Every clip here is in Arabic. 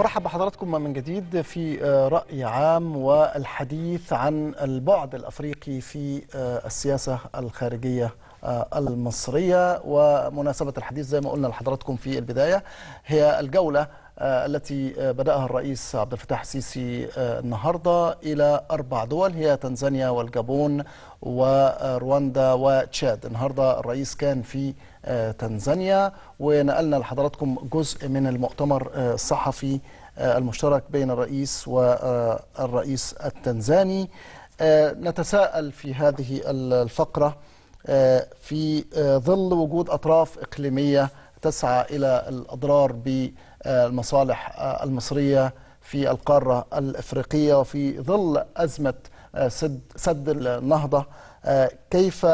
مرحب بحضراتكم من جديد في آه، رأي عام والحديث عن البعد الأفريقي في آه، السياسة الخارجية آه، المصرية ومناسبة الحديث زي ما قلنا لحضراتكم في البداية هي الجولة التي بدأها الرئيس عبد الفتاح السيسي النهاردة إلى أربع دول هي تنزانيا والجابون ورواندا وتشاد النهاردة الرئيس كان في آه، تنزانيا ونقلنا لحضراتكم جزء من المؤتمر آه، الصحفي آه، المشترك بين الرئيس والرئيس التنزاني نتساءل في هذه الفقرة في ظل وجود أطراف إقليمية تسعى إلى الأضرار بالمصالح المصرية في القارة الإفريقية وفي ظل أزمة سد, سد النهضة كيف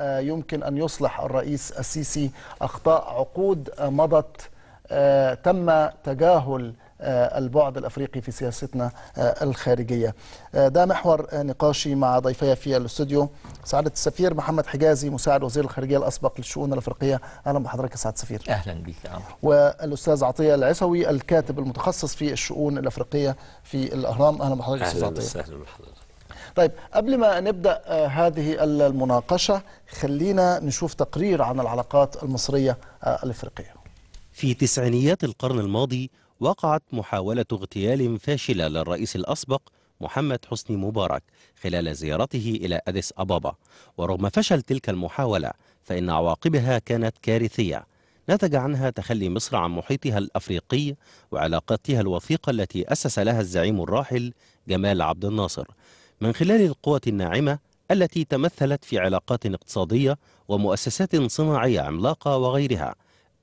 آه، يمكن أن يصلح الرئيس السيسي أخطاء عقود آه، مضت آه، تم تجاهل البعد الافريقي في سياستنا الخارجيه. ده محور نقاشي مع ضيفي في الاستوديو سعاده السفير محمد حجازي مساعد وزير الخارجيه الاسبق للشؤون الافريقيه، اهلا بحضرتك يا سعاده السفير. اهلا بك يا والاستاذ عطيه العسوي الكاتب المتخصص في الشؤون الافريقيه في الاهرام، اهلا بحضرتك استاذ عطيه. اهلا وسهلا بحضرتك. طيب قبل ما نبدأ آه، هذه المناقشة خلينا نشوف تقرير عن العلاقات المصرية آه، الإفريقية في تسعينيات القرن الماضي وقعت محاولة اغتيال فاشلة للرئيس الأسبق محمد حسني مبارك خلال زيارته إلى أديس أبابا ورغم فشل تلك المحاولة فإن عواقبها كانت كارثية نتج عنها تخلي مصر عن محيطها الأفريقي وعلاقاتها الوثيقة التي أسس لها الزعيم الراحل جمال عبد الناصر من خلال القوة الناعمة التي تمثلت في علاقات اقتصادية ومؤسسات صناعية عملاقة وغيرها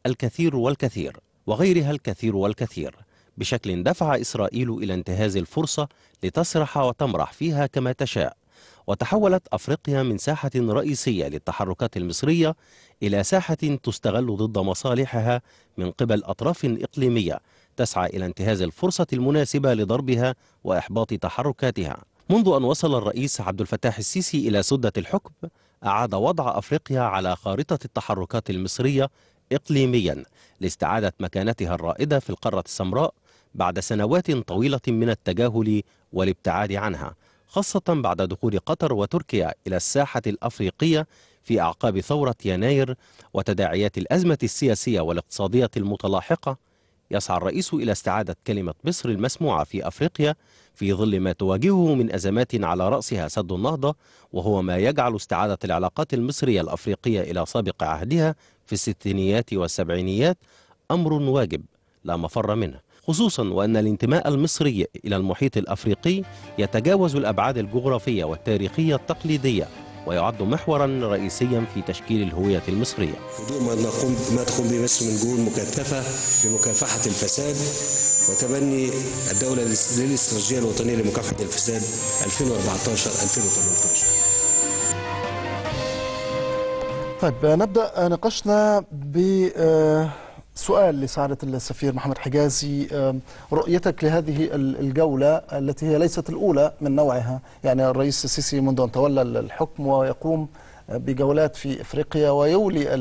الكثير والكثير وغيرها الكثير والكثير بشكل دفع إسرائيل إلى انتهاز الفرصة لتسرح وتمرح فيها كما تشاء وتحولت أفريقيا من ساحة رئيسية للتحركات المصرية إلى ساحة تستغل ضد مصالحها من قبل أطراف إقليمية تسعى إلى انتهاز الفرصة المناسبة لضربها وإحباط تحركاتها منذ أن وصل الرئيس عبد الفتاح السيسي إلى سدة الحكم أعاد وضع أفريقيا على خارطة التحركات المصرية إقليميا لاستعادة مكانتها الرائدة في القارة السمراء بعد سنوات طويلة من التجاهل والابتعاد عنها خاصة بعد دخول قطر وتركيا إلى الساحة الأفريقية في أعقاب ثورة يناير وتداعيات الأزمة السياسية والاقتصادية المتلاحقة يسعى الرئيس إلى استعادة كلمة مصر المسموعة في أفريقيا في ظل ما تواجهه من أزمات على رأسها سد النهضة وهو ما يجعل استعادة العلاقات المصرية الأفريقية إلى سابق عهدها في الستينيات والسبعينيات أمر واجب لا مفر منه خصوصا وأن الانتماء المصري إلى المحيط الأفريقي يتجاوز الأبعاد الجغرافية والتاريخية التقليدية ويعد محورا رئيسيا في تشكيل الهوية المصرية بدون ما نقوم ما تقوم به مصر من جهود مكثفة لمكافحة الفساد وتبني الدولة للاستراتيجية الوطنية لمكافحة الفساد 2014-2018 طيب نبدأ نقاشنا ب آه، سؤال لسعادة السفير محمد حجازي رؤيتك لهذه الجولة التي هي ليست الأولى من نوعها يعني الرئيس السيسي منذ أن تولى الحكم ويقوم بجولات في افريقيا ويولي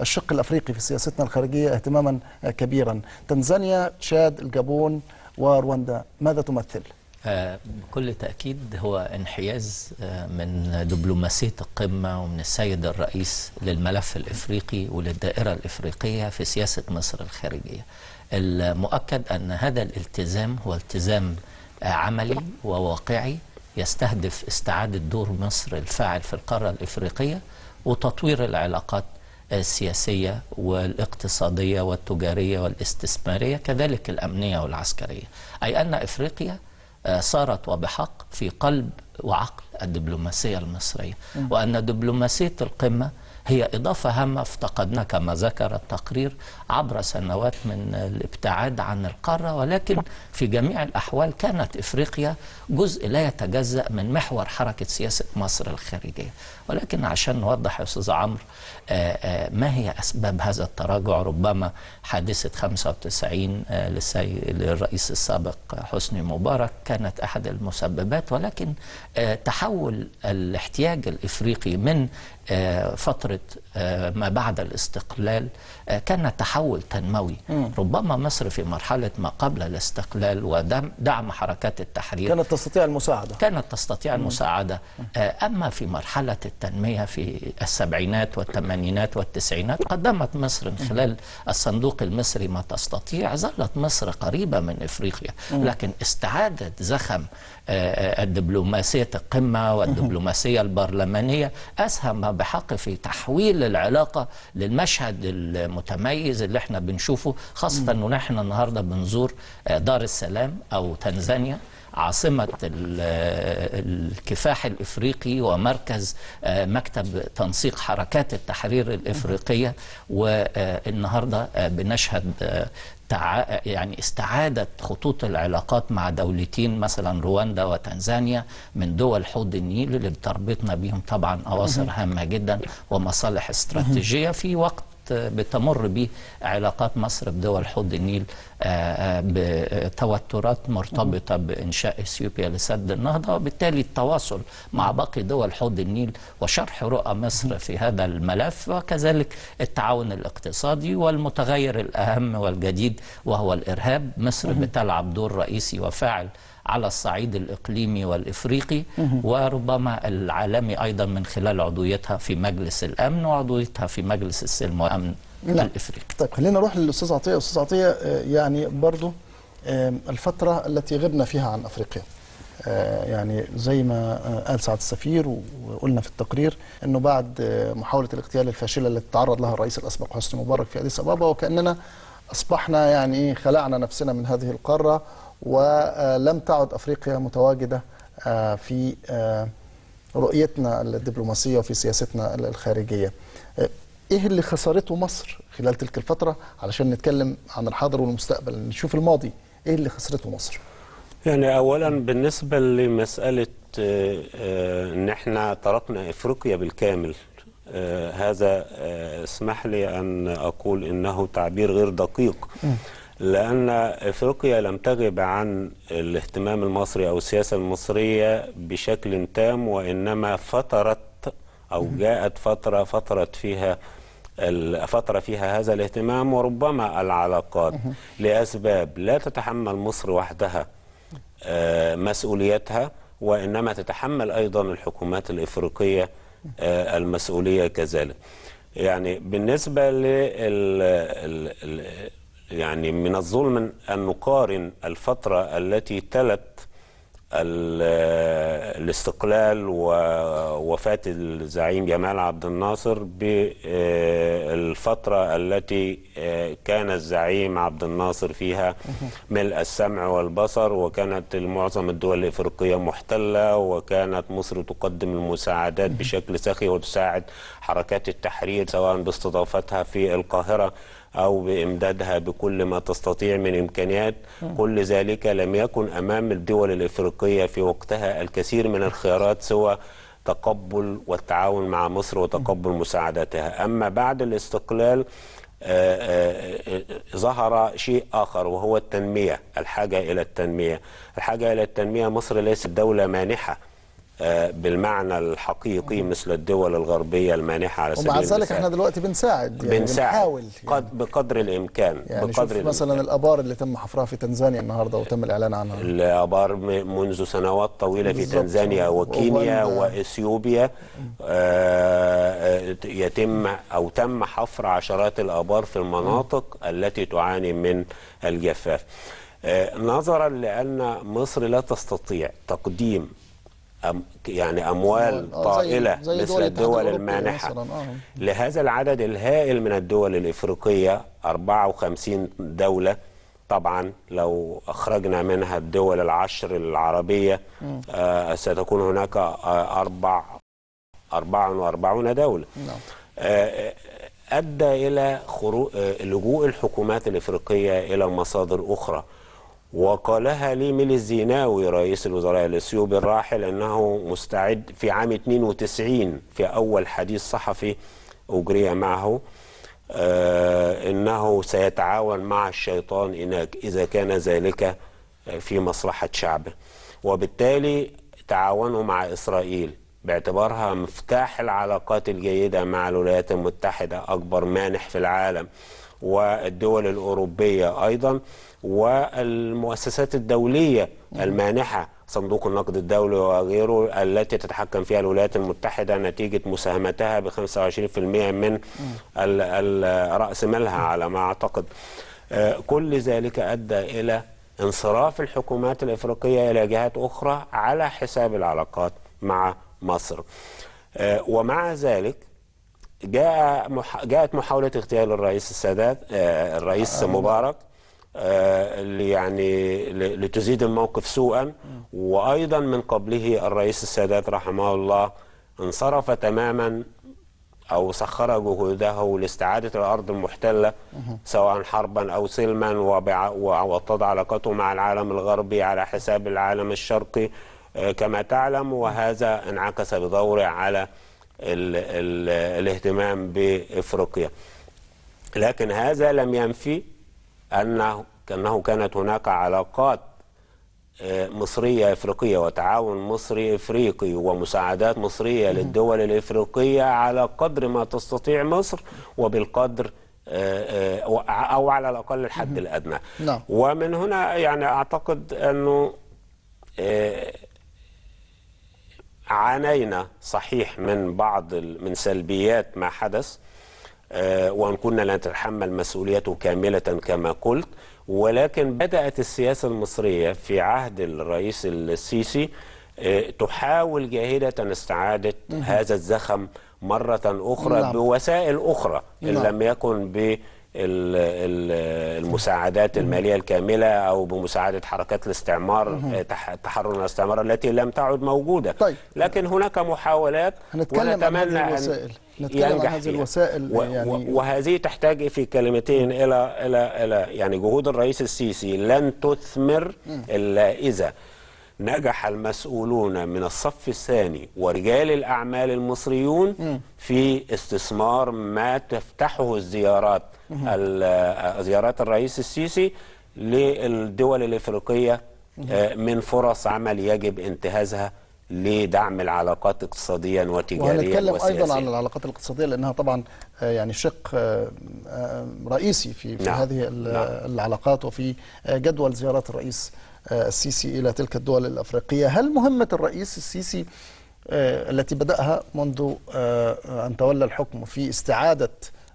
الشق الافريقي في سياستنا الخارجيه اهتماما كبيرا. تنزانيا، تشاد، الجابون ورواندا ماذا تمثل؟ آه، بكل تأكيد هو انحياز آه، من دبلوماسية القمة ومن السيد الرئيس للملف الإفريقي وللدائرة الإفريقية في سياسة مصر الخارجية المؤكد أن هذا الالتزام هو التزام عملي وواقعي يستهدف استعادة دور مصر الفاعل في القارة الإفريقية وتطوير العلاقات السياسية والاقتصادية والتجارية والاستثمارية كذلك الأمنية والعسكرية أي أن إفريقيا آه، صارت وبحق في قلب وعقل الدبلوماسية المصرية وأن دبلوماسية القمة هي إضافة هامة افتقدنا كما ذكر التقرير عبر سنوات من الابتعاد عن القارة ولكن في جميع الأحوال كانت إفريقيا جزء لا يتجزأ من محور حركة سياسة مصر الخارجية ولكن عشان نوضح يا أستاذ عمرو آه، آه، ما هي أسباب هذا التراجع ربما حادثة 95 آه، للرئيس السابق حسني مبارك كانت أحد المسببات ولكن تحول الاحتياج الإفريقي من آه، فترة آه، ما بعد الاستقلال آه، كان تحول تنموي ربما مصر في مرحلة ما قبل الاستقلال ودعم حركات التحرير كانت تستطيع المساعدة كانت تستطيع المساعدة آه، أما في مرحلة التنمية في السبعينات والثمانينات والتسعينات قدمت مصر من خلال الصندوق المصري ما تستطيع ظلت مصر قريبة من إفريقيا لكن استعادت زخم آه، الدبلوماسية القمة والدبلوماسية البرلمانية أسهم بحق في تحويل العلاقة للمشهد المتميز اللي احنا بنشوفه خاصة انه نحن النهاردة بنزور آه، دار السلام او تنزانيا عاصمة آه، الكفاح الإفريقي ومركز آه، مكتب تنسيق حركات التحرير الإفريقية والنهاردة بنشهد يعني استعادة خطوط العلاقات مع دولتين مثلا رواندا وتنزانيا من دول حوض النيل اللي بتربطنا بيهم طبعا أواصر هامة جدا ومصالح استراتيجية في وقت بتمر به علاقات مصر بدول حوض النيل آه، آه، بتوترات مرتبطة بإنشاء إثيوبيا لسد النهضة وبالتالي التواصل مع باقي دول حوض النيل وشرح رؤى مصر في هذا الملف وكذلك التعاون الاقتصادي والمتغير الأهم والجديد وهو الإرهاب مصر بتلعب دور رئيسي وفاعل على الصعيد الإقليمي والإفريقي وربما العالمي أيضا من خلال عضويتها في مجلس الأمن وعضويتها في مجلس السلم والأمن لا. نعم. الإفريقي طيب خلينا نروح للأستاذ عطية الأستاذ عطية آه، يعني برضو الفترة التي غبنا فيها عن أفريقيا آه، يعني زي ما آه، قال سعد السفير وقلنا في التقرير انه بعد محاولة الاغتيال الفاشلة التي تعرض لها الرئيس الاسبق حسني مبارك في اديس ابابا وكاننا اصبحنا يعني إيه، خلعنا نفسنا من هذه القارة ولم تعد افريقيا متواجده آه، في آه، رؤيتنا الدبلوماسيه وفي سياستنا الخارجيه. آه، ايه اللي خسرته مصر خلال تلك الفتره علشان نتكلم عن الحاضر والمستقبل نشوف الماضي ايه اللي خسرته مصر؟ يعني اولا بالنسبه لمساله ان احنا تركنا افريقيا بالكامل هذا اسمح لي ان اقول انه تعبير غير دقيق لأن إفريقيا لم تغب عن الاهتمام المصري أو السياسة المصرية بشكل تام وإنما فترت أو جاءت فترة فترت فيها فترة فيها هذا الاهتمام وربما العلاقات لأسباب لا تتحمل مصر وحدها آه، مسؤوليتها وإنما تتحمل أيضا الحكومات الإفريقية آه، المسؤولية كذلك يعني بالنسبة لل يعني من الظلم أن نقارن الفترة التي تلت الاستقلال ووفاة الزعيم جمال عبد الناصر بالفترة آه، التي آه، كان الزعيم عبد الناصر فيها ملء السمع والبصر وكانت معظم الدول الإفريقية محتلة وكانت مصر تقدم المساعدات بشكل سخي وتساعد حركات التحرير سواء باستضافتها في القاهرة أو بإمدادها بكل ما تستطيع من إمكانيات كل ذلك لم يكن أمام الدول الإفريقية في وقتها الكثير من الخيارات سوى تقبل والتعاون مع مصر وتقبل مساعدتها أما بعد الاستقلال آه، آه، آه، ظهر شيء آخر وهو التنمية الحاجة إلى التنمية الحاجة إلى التنمية مصر ليست دولة مانحة آه، بالمعنى الحقيقي مثل الدول الغربية المانحة على سبيل ومع ذلك احنا دلوقتي بنساعد يعني بنساعد بنحاول يعني قد بقدر الإمكان يعني بقدر شوف الإمكان. مثلا الآبار اللي تم حفرها في تنزانيا النهاردة وتم الإعلان عنها الآبار منذ سنوات طويلة في تنزانيا وكينيا وإثيوبيا آه،, آه يتم أو تم حفر عشرات الآبار في المناطق م. التي تعاني من الجفاف آه، نظرا لأن مصر لا تستطيع تقديم أم يعني أموال آه، طائلة زي مثل الدول المانحة آه. لهذا العدد الهائل من الدول الإفريقية 54 دولة طبعا لو أخرجنا منها الدول العشر العربية آه ستكون هناك آه، أربع 44 دولة نعم. آه،, آه أدى إلى خروج لجوء الحكومات الإفريقية إلى مصادر أخرى وقالها لي ميلي الزيناوي رئيس الوزراء الاثيوبي الراحل انه مستعد في عام 92 في اول حديث صحفي اجري معه آه، انه سيتعاون مع الشيطان هناك اذا كان ذلك آه، في مصلحه شعبه وبالتالي تعاونه مع اسرائيل باعتبارها مفتاح العلاقات الجيده مع الولايات المتحده اكبر مانح في العالم والدول الأوروبية أيضا والمؤسسات الدولية المانحة صندوق النقد الدولي وغيره التي تتحكم فيها الولايات المتحدة نتيجة مساهمتها ب 25% من رأس مالها على ما أعتقد آه، كل ذلك أدى إلى انصراف الحكومات الإفريقية إلى جهات أخرى على حساب العلاقات مع مصر آه، ومع ذلك جاء مح... جاءت محاولة اغتيال الرئيس السادات آه، الرئيس آه. مبارك آه، يعني لتزيد الموقف سوءا وأيضا من قبله الرئيس السادات رحمه الله انصرف تماما أو سخر جهوده لاستعادة الأرض المحتلة سواء حربا أو سلما وبع... ووطد علاقته مع العالم الغربي على حساب العالم الشرقي كما تعلم وهذا انعكس بدوره على ال الـ الاهتمام بإفريقيا لكن هذا لم ينفي أنه, كانه كانت هناك علاقات آه، مصرية إفريقية وتعاون مصري إفريقي ومساعدات مصرية للدول الإفريقية على قدر ما تستطيع مصر وبالقدر آه، آه، أو على الأقل الحد الأدنى نعم. ومن هنا يعني أعتقد أنه عانينا صحيح من بعض من سلبيات ما حدث آه، وان كنا لا نتحمل مسؤوليته كامله كما قلت ولكن بدات السياسه المصريه في عهد الرئيس السيسي آه، تحاول جاهده استعاده هذا الزخم مره اخرى نعم. بوسائل اخرى ان نعم. لم يكن ب المساعدات المالية الكاملة أو بمساعدة حركات الاستعمار آه، تحرر الاستعمار التي لم تعد موجودة طيب. لكن هناك محاولات هنتكلم عن هذه الوسائل نتكلم عن هذه الوسائل و يعني وهذه تحتاج في كلمتين إلى, إلى, إلى يعني جهود الرئيس السيسي لن تثمر إلا إذا نجح المسؤولون من الصف الثاني ورجال الأعمال المصريون في استثمار ما تفتحه الزيارات زيارات الرئيس السيسي للدول الإفريقية آه، من فرص عمل يجب انتهازها لدعم العلاقات اقتصاديا وتجاريا وهنتكلم وسياسيا. ايضا عن العلاقات الاقتصاديه لانها طبعا آه، يعني شق آه، رئيسي في, في نعم. هذه نعم. العلاقات وفي جدول زيارات الرئيس آه، السيسي إلى تلك الدول الأفريقية هل مهمة الرئيس السيسي آه، التي بدأها منذ آه، أن تولى الحكم في استعادة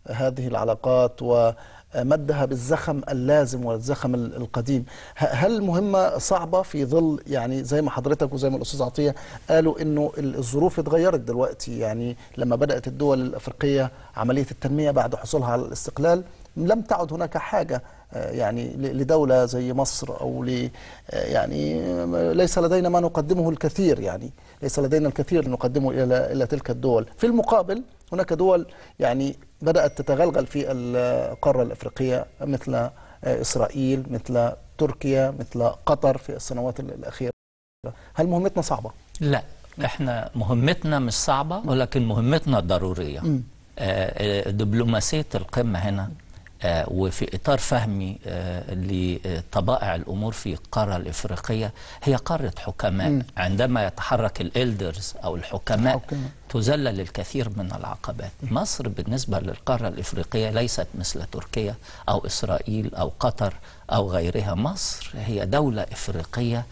هذه العلاقات ومدها بالزخم اللازم والزخم القديم هل مهمة صعبة في ظل يعني زي ما حضرتك وزي ما الأستاذ عطية قالوا أنه الظروف اتغيرت دلوقتي يعني لما بدأت الدول الأفريقية عملية التنمية بعد حصولها على الاستقلال لم تعد هناك حاجة يعني لدولة زي مصر أو ل يعني ليس لدينا ما نقدمه الكثير يعني ليس لدينا الكثير نقدمه إلى إلى تلك الدول في المقابل هناك دول يعني بدأت تتغلغل في القارة الأفريقية مثل إسرائيل مثل تركيا مثل قطر في السنوات الأخيرة هل مهمتنا صعبة؟ لا احنا مهمتنا مش صعبة ولكن مهمتنا ضرورية آه، آه، دبلوماسية القمة هنا آه، وفي إطار فهمي آه، لطبائع الأمور في القارة الإفريقية هي قارة حكماء م. عندما يتحرك الإلدرز أو الحكماء تزلل تذلل الكثير من العقبات مصر بالنسبة للقارة الإفريقية ليست مثل تركيا أو إسرائيل أو قطر أو غيرها مصر هي دولة إفريقية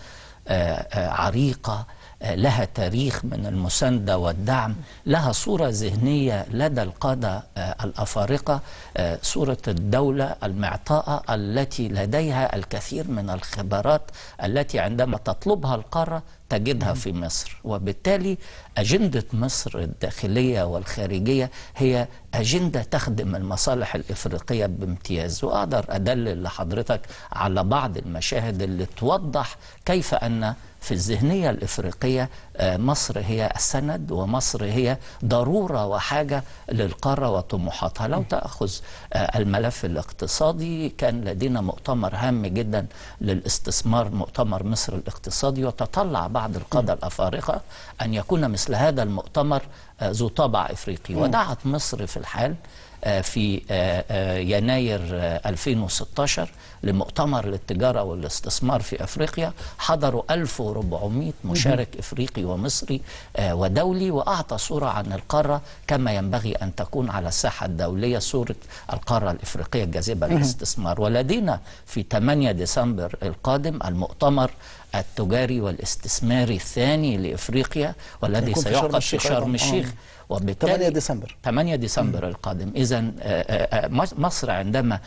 آه، عريقة لها تاريخ من المساندة والدعم لها صورة ذهنية لدى القادة آه، الأفارقة آه، صورة الدولة المعطاءة التي لديها الكثير من الخبرات التي عندما تطلبها القارة تجدها نعم. في مصر وبالتالي أجندة مصر الداخلية والخارجية هي أجندة تخدم المصالح الإفريقية بامتياز وأقدر أدلل لحضرتك على بعض المشاهد اللي توضح كيف أن في الذهنية الإفريقية آه، مصر هي السند ومصر هي ضرورة وحاجة للقارة وطموحاتها لو تأخذ آه، الملف الاقتصادي كان لدينا مؤتمر هام جدا للاستثمار مؤتمر مصر الاقتصادي وتطلع بعض القادة الأفارقة أن يكون مثل مثل هذا المؤتمر آه، ذو طابع إفريقي ودعت مصر في الحال آه، في آه، يناير 2016 لمؤتمر للتجارة والاستثمار في أفريقيا حضروا 1400 مشارك إفريقي ومصري ودولي وأعطى صورة عن القارة كما ينبغي أن تكون على الساحة الدولية صورة القارة الإفريقية الجاذبة للاستثمار ولدينا في 8 ديسمبر القادم المؤتمر التجاري والاستثماري الثاني لافريقيا والذي سيعقد في شرم الشيخ آه. وبالتالي 8 ديسمبر 8 ديسمبر مم. القادم اذا آه، آه، مصر عندما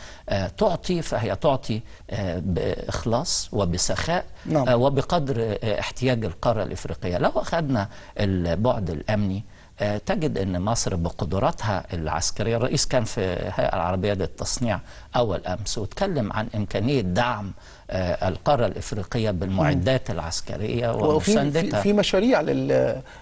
تعطي فهي تعطي باخلاص وبسخاء نعم. وبقدر احتياج القاره الافريقيه لو اخذنا البعد الامني تجد ان مصر بقدراتها العسكريه الرئيس كان في الهيئه العربيه للتصنيع أول أمس وتكلم عن إمكانية دعم آه، القارة الإفريقية بالمعدات العسكرية ومساندتها في مشاريع لل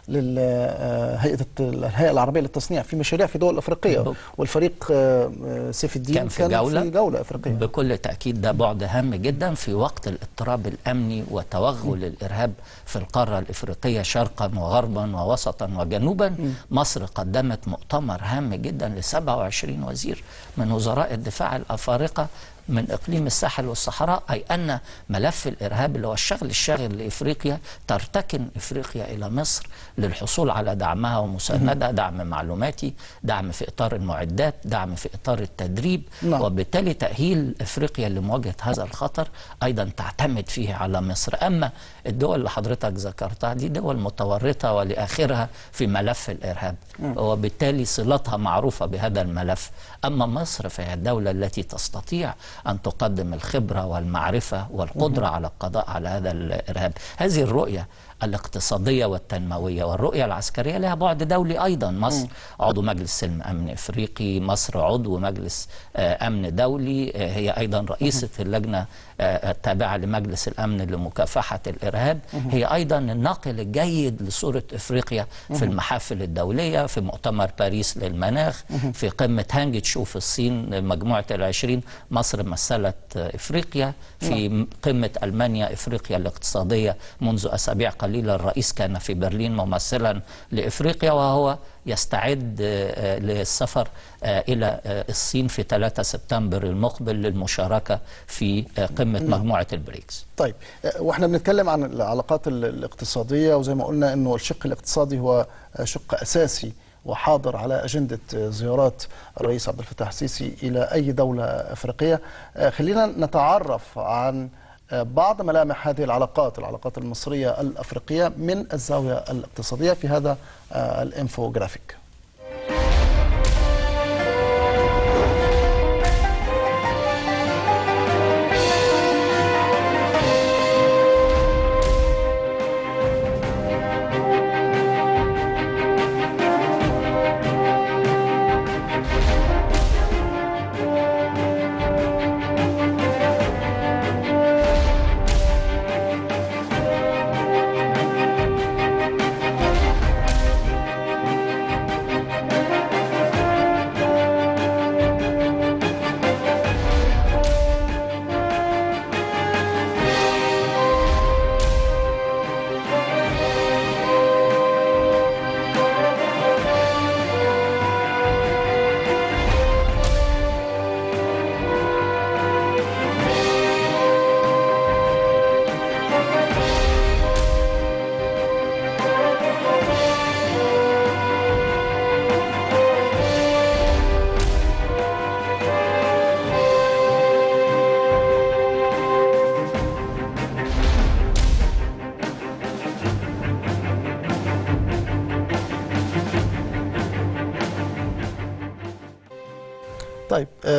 للهيئة آه، الهيئة العربية للتصنيع في مشاريع في دول أفريقية والفريق آه، سيف الدين كان في, كان جولة, في جولة أفريقية بكل تأكيد ده بعد هام جدا في وقت الاضطراب الأمني وتوغل الإرهاب في القارة الإفريقية شرقا وغربا ووسطا وجنوبا مصر قدمت مؤتمر هام جدا ل 27 وزير من وزراء الدفاع الأفريقي فارقة من إقليم الساحل والصحراء أي أن ملف الإرهاب اللي هو الشغل الشاغل لإفريقيا ترتكن إفريقيا إلى مصر للحصول على دعمها ومساندة دعم معلوماتي دعم في إطار المعدات دعم في إطار التدريب نعم. وبالتالي تأهيل إفريقيا لمواجهة هذا الخطر أيضا تعتمد فيه على مصر أما الدول اللي حضرتك ذكرتها دي دول متورطة ولآخرها في ملف الإرهاب وبالتالي صلتها معروفة بهذا الملف أما مصر فهي الدولة التي تستطيع أن تقدم الخبرة والمعرفة والقدرة على القضاء على هذا الإرهاب هذه الرؤية الاقتصادية والتنموية والرؤية العسكرية لها بعد دولي أيضا مصر عضو مجلس سلم أمن إفريقي مصر عضو مجلس آه، أمن دولي آه، هي أيضا رئيسة اللجنة آه، التابعة لمجلس الأمن لمكافحة الإرهاب هي أيضا الناقل الجيد لصورة إفريقيا في المحافل الدولية في مؤتمر باريس للمناخ في قمة هانج تشو في الصين مجموعة العشرين مصر مثلت إفريقيا في نعم. قمة ألمانيا إفريقيا الاقتصادية منذ أسابيع قليلة قليلا الرئيس كان في برلين ممثلا لإفريقيا وهو يستعد آه، آه، للسفر آه، إلى الصين في 3 سبتمبر المقبل للمشاركة في قمة مجموعة البريكس طيب وإحنا بنتكلم عن العلاقات الاقتصادية وزي ما قلنا أنه الشق الاقتصادي هو شق أساسي وحاضر على أجندة زيارات الرئيس عبد الفتاح السيسي إلى أي دولة أفريقية خلينا نتعرف عن بعض ملامح هذه العلاقات العلاقات المصرية الأفريقية من الزاوية الاقتصادية في هذا آه، الانفوغرافيك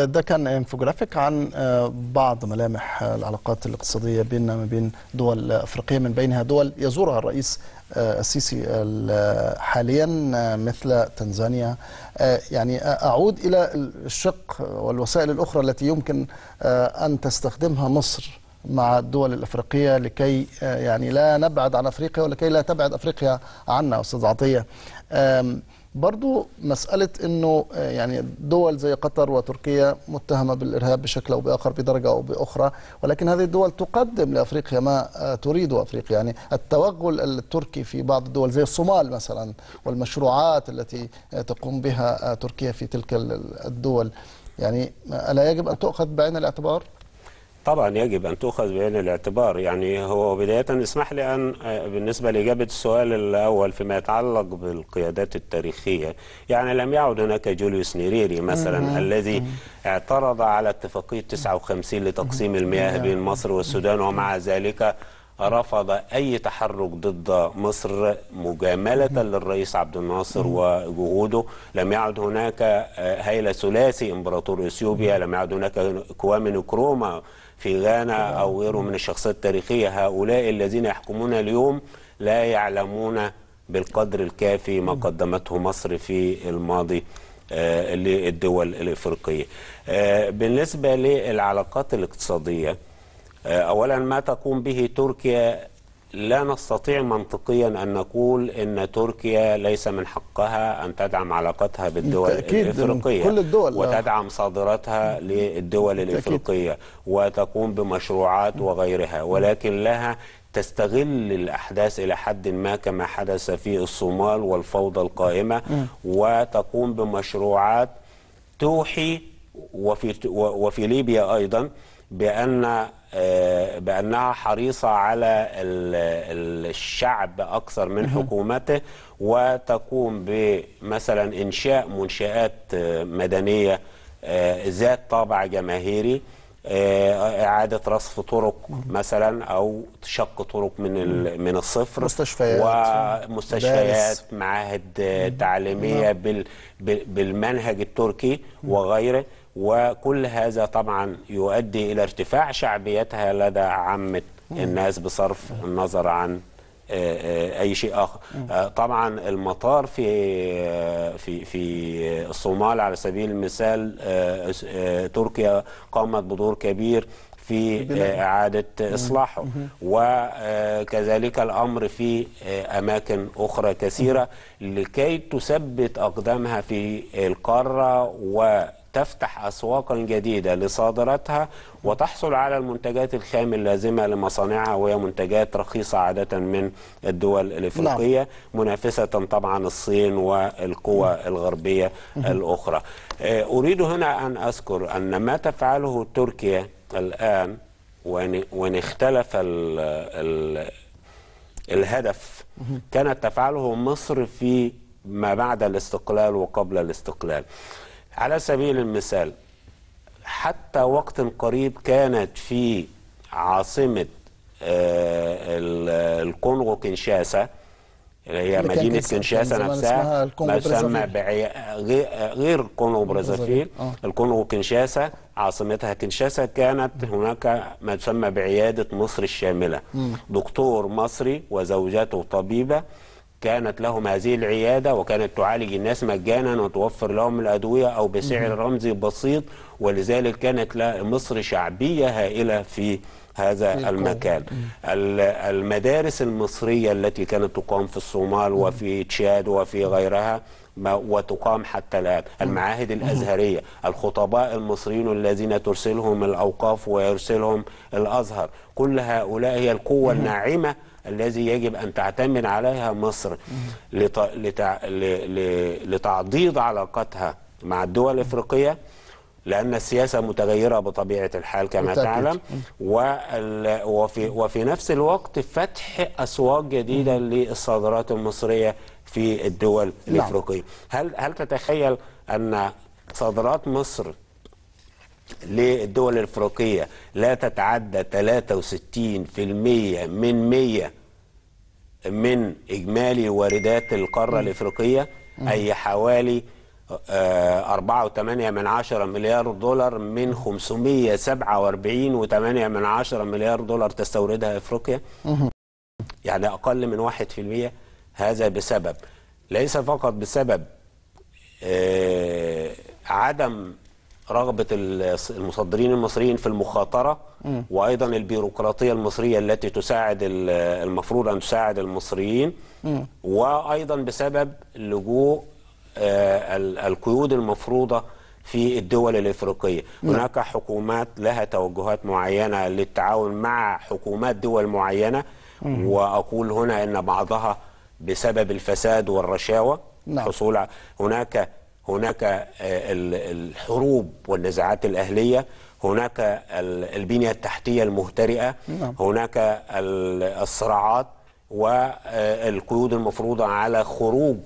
ده كان انفوجرافيك عن آه، بعض ملامح العلاقات الاقتصادية بيننا ما بين دول أفريقية من بينها دول يزورها الرئيس آه، السيسي حاليا آه، مثل تنزانيا يعني أعود إلى الشق والوسائل الأخرى التي يمكن أن تستخدمها مصر مع الدول الافريقيه لكي يعني لا نبعد عن افريقيا ولكي لا تبعد افريقيا عنا استاذ عطيه برضو مسألة أنه آه، يعني دول زي قطر وتركيا متهمة بالإرهاب بشكل أو بآخر بدرجة أو بأخرى ولكن هذه الدول تقدم لأفريقيا ما آه، تريده أفريقيا يعني التوغل التركي في بعض الدول زي الصومال مثلا والمشروعات التي آه، تقوم بها تركيا في تلك الدول يعني ألا يجب أن تؤخذ بعين الاعتبار؟ طبعا يجب أن تؤخذ بعين الاعتبار يعني هو بداية اسمح لي أن آه، بالنسبة لإجابة السؤال الأول فيما يتعلق بالقيادات التاريخية يعني لم يعد هناك جوليوس نيريري مثلا الذي اعترض على اتفاقية 59 لتقسيم المياه بين مصر والسودان ومع ذلك رفض أي تحرك ضد مصر مجاملة للرئيس عبد الناصر وجهوده لم يعد هناك آه، هيلة ثلاثي إمبراطور إثيوبيا لم يعد هناك كوامي نكروما في غانا أو غيره من الشخصيات التاريخية هؤلاء الذين يحكمون اليوم لا يعلمون بالقدر الكافي ما قدمته مصر في الماضي آه، للدول الإفريقية آه، بالنسبة للعلاقات الاقتصادية آه، أولا ما تقوم به تركيا لا نستطيع منطقيا أن نقول أن تركيا ليس من حقها أن تدعم علاقتها بالدول الإفريقية كل الدول آه. وتدعم صادراتها للدول الإفريقية وتقوم بمشروعات وغيرها ولكن لها تستغل الأحداث إلى حد ما كما حدث في الصومال والفوضى القائمة وتقوم بمشروعات توحي وفي, وفي ليبيا أيضا بأن آه، بأنها حريصة على الشعب أكثر من حكومته وتقوم بمثلا إنشاء منشآت آه، مدنية آه، ذات طابع جماهيري إعادة رصف طرق مثلا أو شق طرق من من الصفر مستشفيات ومستشفيات معاهد تعليمية نعم. بالمنهج التركي وغيره وكل هذا طبعا يؤدي إلى ارتفاع شعبيتها لدى عامة الناس بصرف النظر عن آه، آه، اي شيء اخر آه، طبعا المطار في في في الصومال على سبيل المثال تركيا قامت بدور كبير في إعادة إصلاحه وكذلك الأمر في أماكن أخرى كثيرة لكي تثبت أقدامها في القارة و تفتح أسواقا جديدة لصادراتها وتحصل على المنتجات الخام اللازمة لمصانعها وهي منتجات رخيصة عادة من الدول الإفريقية نعم. منافسة طبعا الصين والقوى الغربية الأخرى آه، أريد هنا أن أذكر أن ما تفعله تركيا الآن وإن اختلف الهدف كانت تفعله مصر في ما بعد الاستقلال وقبل الاستقلال على سبيل المثال حتى وقت قريب كانت في عاصمة آه، الكونغو كينشاسا اللي هي مدينة كينشاسا نفسها ما تسمى غير كونغو برازافيل الكونغو آه. كينشاسا عاصمتها كينشاسا كانت هناك ما تسمى بعيادة مصر الشاملة دكتور مصري وزوجته طبيبة كانت لهم هذه العيادة وكانت تعالج الناس مجانا وتوفر لهم الأدوية أو بسعر رمزي بسيط ولذلك كانت مصر شعبية هائلة في هذا المكان المدارس المصرية التي كانت تقام في الصومال وفي تشاد وفي غيرها ما وتقام حتى الآن المعاهد الأزهرية الخطباء المصريون الذين ترسلهم الأوقاف ويرسلهم الأزهر كل هؤلاء هي القوة الناعمة الذي يجب أن تعتمد عليها مصر لتعضيد علاقتها مع الدول الإفريقية لأن السياسة متغيرة بطبيعة الحال كما بتأكيد. تعلم وفي, وفي نفس الوقت فتح أسواق جديدة للصادرات المصرية في الدول نعم. الإفريقية هل, هل تتخيل أن صادرات مصر للدول الافريقيه لا تتعدى 63% من 100 من اجمالي واردات القاره الافريقيه اي حوالي 4.8 آه، من 10 مليار دولار من 547 و8 من 10 مليار دولار تستوردها افريقيا يعني اقل من 1% هذا بسبب ليس فقط بسبب آه، عدم رغبة المصدرين المصريين في المخاطرة وأيضا البيروقراطية المصرية التي تساعد المفروض أن تساعد المصريين وأيضا بسبب لجوء آه، القيود المفروضة في الدول الإفريقية هناك حكومات لها توجهات معينة للتعاون مع حكومات دول معينة وأقول هنا أن بعضها بسبب الفساد والرشاوة نعم. حصول هناك هناك آه، الحروب والنزاعات الأهلية هناك البنية التحتية المهترئة نعم. هناك الصراعات والقيود آه، المفروضة على خروج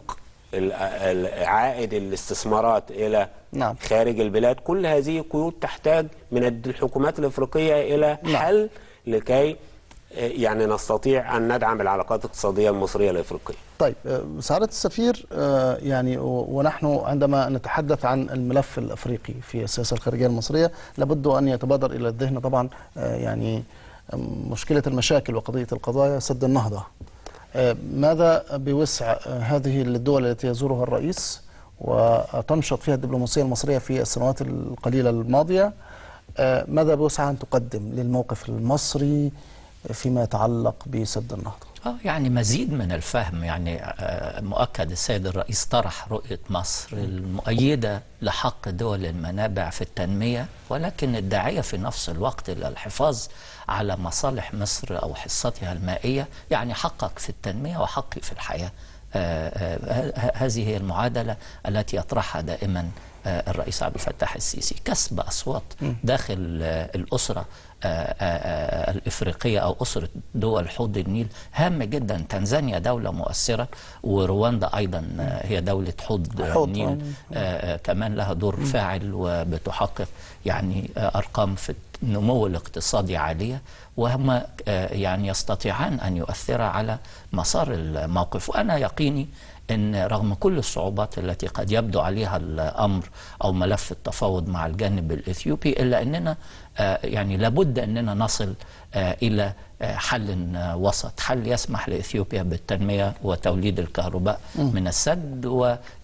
عائد الاستثمارات إلى نعم. خارج البلاد كل هذه قيود تحتاج من الحكومات الإفريقية إلى نعم. حل لكي يعني نستطيع أن ندعم العلاقات الاقتصادية المصرية الإفريقية طيب آه، سعادة السفير آه، يعني ونحن عندما نتحدث عن الملف الأفريقي في السياسة الخارجية المصرية لابد أن يتبادر إلى الذهن طبعا آه، يعني مشكلة المشاكل وقضية القضايا سد النهضة ماذا بوسع هذه الدول التي يزورها الرئيس وتنشط فيها الدبلوماسية المصرية في السنوات القليلة الماضية ماذا بوسع أن تقدم للموقف المصري فيما يتعلق بسد النهضة آه يعني مزيد من الفهم يعني آه، مؤكد السيد الرئيس طرح رؤية مصر المؤيدة لحق دول المنابع في التنمية ولكن الداعية في نفس الوقت للحفاظ على مصالح مصر أو حصتها المائية يعني حقك في التنمية وحقي في الحياة آه، آه، هذه هي المعادلة التي يطرحها دائما آه، الرئيس عبد الفتاح السيسي كسب أصوات داخل آه، الأسرة آه، الإفريقية أو أسرة دول حوض النيل هام جدا تنزانيا دولة مؤثرة ورواندا أيضا هي دولة حوض النيل يعني. كمان لها دور فاعل وبتحقق يعني أرقام في النمو الاقتصادي عالية وهما يعني يستطيعان أن يؤثر على مسار الموقف وأنا يقيني أن رغم كل الصعوبات التي قد يبدو عليها الأمر أو ملف التفاوض مع الجانب الإثيوبي إلا أننا آه، يعني لابد أننا نصل آه، إلى آه، حل وسط حل يسمح لإثيوبيا بالتنمية وتوليد الكهرباء من السد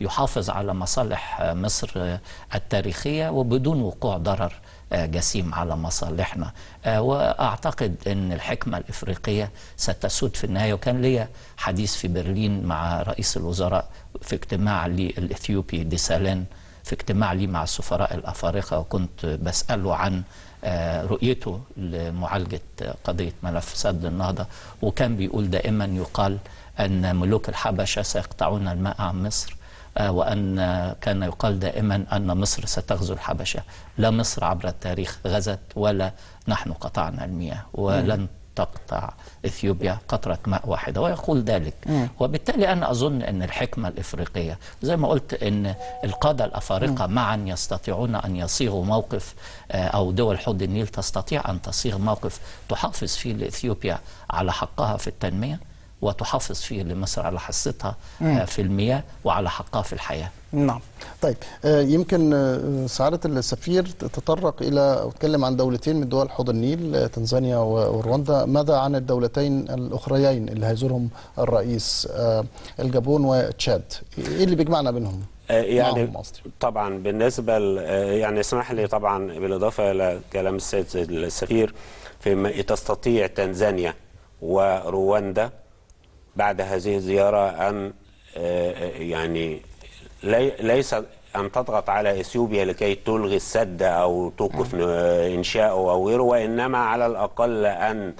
ويحافظ على مصالح مصر التاريخية وبدون وقوع ضرر آه، جسيم على مصالحنا آه، وأعتقد أن الحكمة الإفريقية ستسود في النهاية وكان ليا حديث في برلين مع رئيس الوزراء في اجتماع للإثيوبي ديسالين في اجتماع لي مع السفراء الأفارقة وكنت بسأله عن آه، رؤيته لمعالجة قضية ملف سد النهضة وكان بيقول دائما يقال أن ملوك الحبشة سيقطعون الماء عن مصر آه، وأن كان يقال دائما أن مصر ستغزو الحبشة لا مصر عبر التاريخ غزت ولا نحن قطعنا المياه ولن تقطع إثيوبيا قطرة ماء واحدة ويقول ذلك وبالتالي أنا أظن أن الحكمة الإفريقية زي ما قلت أن القادة الأفارقة معا يستطيعون أن يصيغوا موقف آه، أو دول حوض النيل تستطيع أن تصيغ موقف تحافظ فيه لإثيوبيا على حقها في التنمية وتحافظ فيه لمصر على حصتها آه، في المياه وعلى حقها في الحياه. نعم. طيب آه، يمكن آه، سعاده السفير تطرق الى او تكلم عن دولتين من دول حوض النيل تنزانيا ورواندا، ماذا عن الدولتين الاخريين اللي هيزورهم الرئيس الجابون وتشاد؟ ايه اللي بيجمعنا بينهم؟ يعني طبعا بالنسبه يعني اسمح لي طبعا بالاضافه الى كلام السيد السفير فيما تستطيع تنزانيا ورواندا بعد هذه الزيارة أن آه، آه، يعني ليس أن تضغط على إثيوبيا لكي تلغي السد أو توقف نعم. إنشاؤه أو غيره وإنما على الأقل أن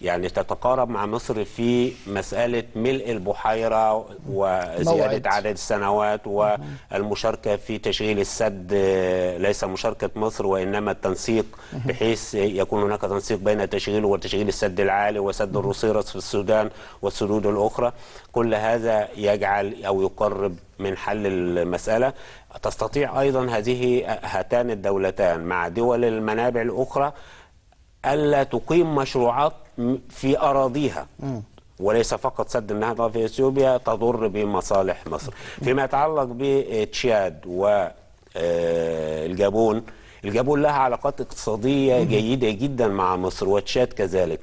يعني تتقارب مع مصر في مسألة ملء البحيرة وزيادة موعد. عدد السنوات والمشاركة في تشغيل السد آه، ليس مشاركة مصر وإنما التنسيق بحيث يكون هناك تنسيق بين تشغيل وتشغيل السد العالي وسد الرصيرس في السودان والسدود الأخرى كل هذا يجعل أو يقرب من حل المسألة تستطيع أيضا هذه آه، هاتان الدولتان مع دول المنابع الأخرى ألا تقيم مشروعات في أراضيها وليس فقط سد النهضة في إثيوبيا تضر بمصالح مصر فيما يتعلق بتشاد والجابون آه، الجابون لها علاقات اقتصادية جيدة جدا مع مصر وتشاد كذلك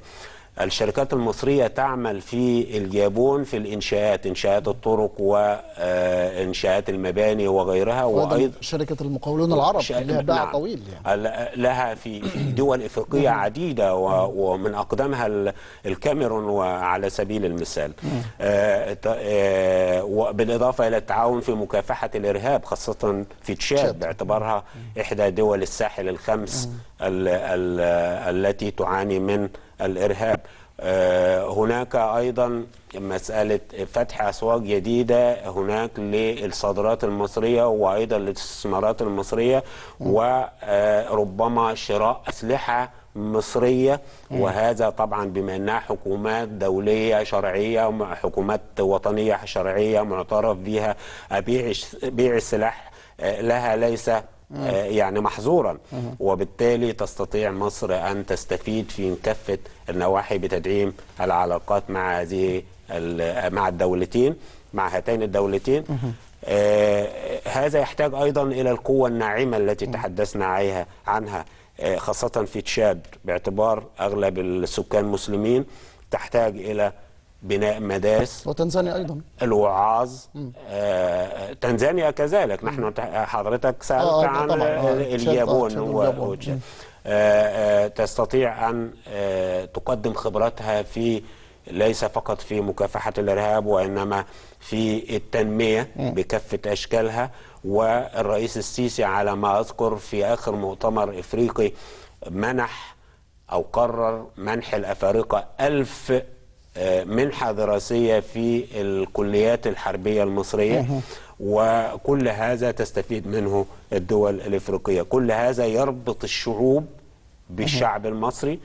الشركات المصرية تعمل في الجابون في الإنشاءات إنشاءات الطرق وإنشاءات آه، المباني وغيرها وأيضا شركة المقاولون العرب ش... لها باع نعم. طويل يعني. لها في دول إفريقية عديدة و... ومن أقدمها الكاميرون وعلى سبيل المثال آه، آه، بالإضافة إلى التعاون في مكافحة الإرهاب خاصة في تشاد باعتبارها إحدى دول الساحل الخمس ال... ال... التي تعاني من الإرهاب آه، هناك أيضا مسألة فتح أسواق جديدة هناك للصادرات المصرية وأيضا للاستثمارات المصرية وربما شراء أسلحة مصرية وهذا طبعا بما أنها حكومات دولية شرعية حكومات وطنية شرعية معترف بها بيع السلاح آه، لها ليس آه، يعني محظورا وبالتالي تستطيع مصر أن تستفيد في كافة النواحي بتدعيم العلاقات مع هذه مع الدولتين مع هاتين الدولتين آه، هذا يحتاج أيضا إلى القوة الناعمة التي تحدثنا عليها عنها آه، خاصة في تشاد باعتبار أغلب السكان مسلمين تحتاج إلى بناء مدارس وتنزانيا ايضا الوعاظ آه،, آه تنزانيا كذلك نحن حضرتك سالت آه،, آه عن طبعاً. آه اليابون آه،, آه تستطيع ان آه تقدم خبراتها في ليس فقط في مكافحه الارهاب وانما في التنميه بكافه اشكالها والرئيس السيسي على ما اذكر في اخر مؤتمر افريقي منح او قرر منح الافارقه ألف منحة دراسية في الكليات الحربية المصرية وكل هذا تستفيد منه الدول الإفريقية كل هذا يربط الشعوب بالشعب المصري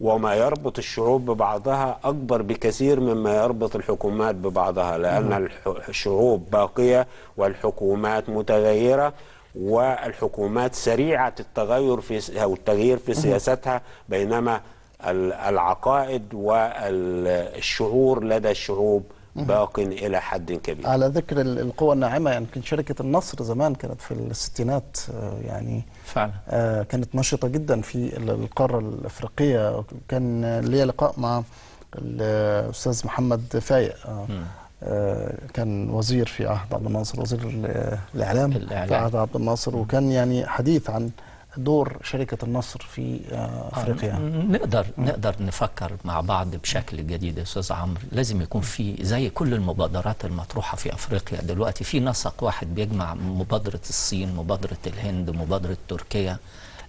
وما يربط الشعوب ببعضها أكبر بكثير مما يربط الحكومات ببعضها لأن الشعوب باقية والحكومات متغيرة والحكومات سريعة التغير في أو التغيير في سياستها بينما العقائد والشعور لدى الشعوب باق الى حد كبير. على ذكر القوى الناعمه يمكن يعني شركه النصر زمان كانت في الستينات آه، يعني فعلا آه، كانت نشطه جدا في القاره الافريقيه كان لي لقاء مع الاستاذ محمد فايق آه، كان وزير في عهد عبد الناصر وزير الاعلام, الإعلام. في عهد عبد الناصر وكان يعني حديث عن دور شركة النصر في آه، آه، أفريقيا؟ نقدر نقدر نفكر مع بعض بشكل جديد يا أستاذ عمرو، لازم يكون في زي كل المبادرات المطروحة في أفريقيا دلوقتي في نسق واحد بيجمع مبادرة الصين، مبادرة الهند، مبادرة تركيا،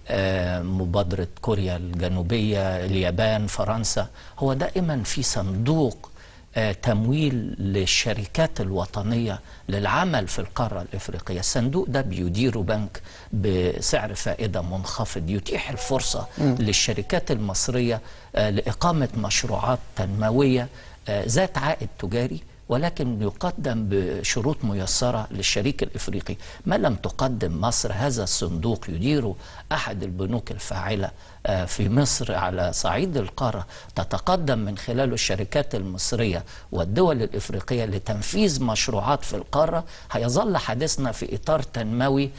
آه، مبادرة كوريا الجنوبية، اليابان، فرنسا، هو دائما في صندوق آه، تمويل للشركات الوطنية للعمل في القارة الإفريقية الصندوق ده بيديره بنك بسعر فائدة منخفض يتيح الفرصة للشركات المصرية آه، لإقامة مشروعات تنموية آه، ذات عائد تجاري ولكن يقدم بشروط ميسرة للشريك الإفريقي ما لم تقدم مصر هذا الصندوق يديره أحد البنوك الفاعلة آه، في مصر على صعيد القارة تتقدم من خلاله الشركات المصرية والدول الإفريقية لتنفيذ مشروعات في القارة هيظل حديثنا في إطار تنموي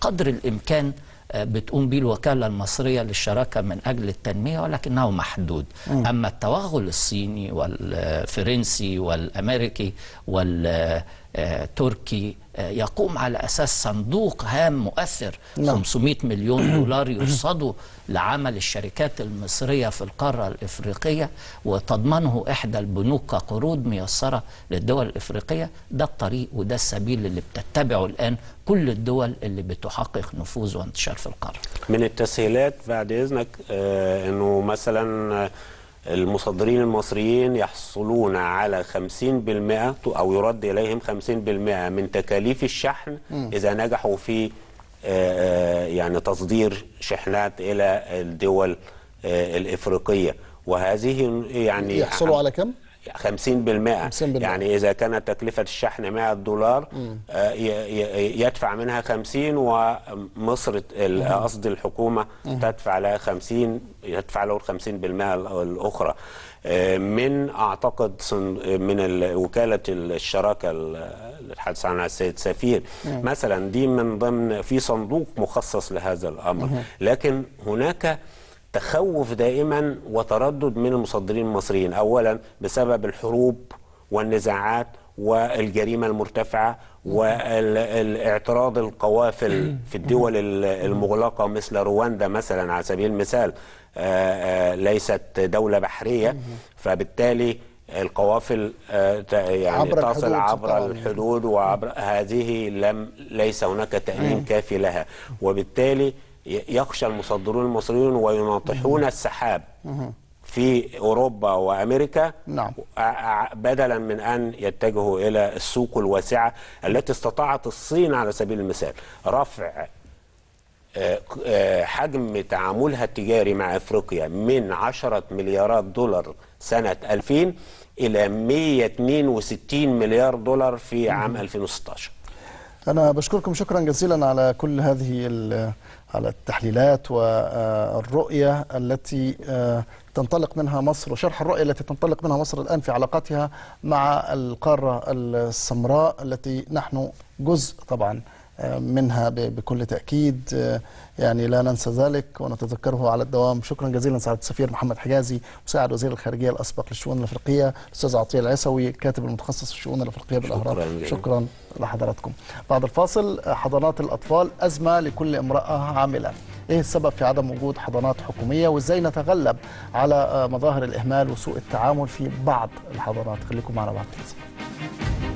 قدر الإمكان بتقوم به الوكالة المصرية للشراكة من أجل التنمية ولكنه محدود م. أما التوغل الصيني والفرنسي والأمريكي والتركي يقوم على أساس صندوق هام مؤثر نعم. 500 مليون دولار يرصدوا لعمل الشركات المصرية في القارة الإفريقية وتضمنه إحدى البنوك كقروض ميسرة للدول الإفريقية ده الطريق وده السبيل اللي بتتبعه الآن كل الدول اللي بتحقق نفوذ وانتشار في القارة من التسهيلات بعد إذنك آه أنه مثلا آه المصدرين المصريين يحصلون على 50% أو يرد إليهم 50% من تكاليف الشحن إذا نجحوا في آه، آه، يعني تصدير شحنات إلى الدول آه، الإفريقية وهذه يعني يحصلوا على كم؟ 50%, 50% يعني إذا كانت تكلفة الشحن 100 دولار آه، يدفع منها 50 ومصر قصدي الحكومة تدفع لها 50 يدفع له ال 50% الأخرى آه، من أعتقد من وكالة الشراكة اللي حدث عنها السيد سفير مثلا دي من ضمن في صندوق مخصص لهذا الأمر لكن هناك تخوف دائما وتردد من المصدرين المصريين أولا بسبب الحروب والنزاعات والجريمة المرتفعة والاعتراض القوافل في الدول المغلقة مثل رواندا مثلا على سبيل المثال آه، آه، ليست دولة بحرية فبالتالي القوافل آه، يعني عبر تصل الحدود عبر يعني. الحدود وعبر هذه لم ليس هناك تأمين كافي لها وبالتالي يخشى المصدرون المصريون ويناطحون السحاب في اوروبا وامريكا نعم. بدلا من ان يتجهوا الى السوق الواسعه التي استطاعت الصين على سبيل المثال رفع آه، آه، حجم تعاملها التجاري مع افريقيا من 10 مليارات دولار سنه 2000 الى 162 مليار دولار في عام 2016 انا بشكركم شكرا جزيلا على كل هذه على التحليلات والرؤية التي آه، تنطلق منها مصر وشرح الرؤية التي تنطلق منها مصر الآن في علاقاتها مع القارة السمراء التي نحن جزء طبعاً منها بكل تأكيد يعني لا ننسى ذلك ونتذكره على الدوام شكرا جزيلا سعادة السفير محمد حجازي مساعد وزير الخارجية الأسبق للشؤون الأفريقية الأستاذ عطية العسوي الكاتب المتخصص في الشؤون الأفريقية بالأهرام شكرا, شكرا لحضراتكم بعد الفاصل حضانات الأطفال أزمة لكل امرأة عاملة ايه السبب في عدم وجود حضانات حكوميه وازاي نتغلب على آه، مظاهر الاهمال وسوء التعامل في بعض الحضانات خليكم معنا بعد الفاصل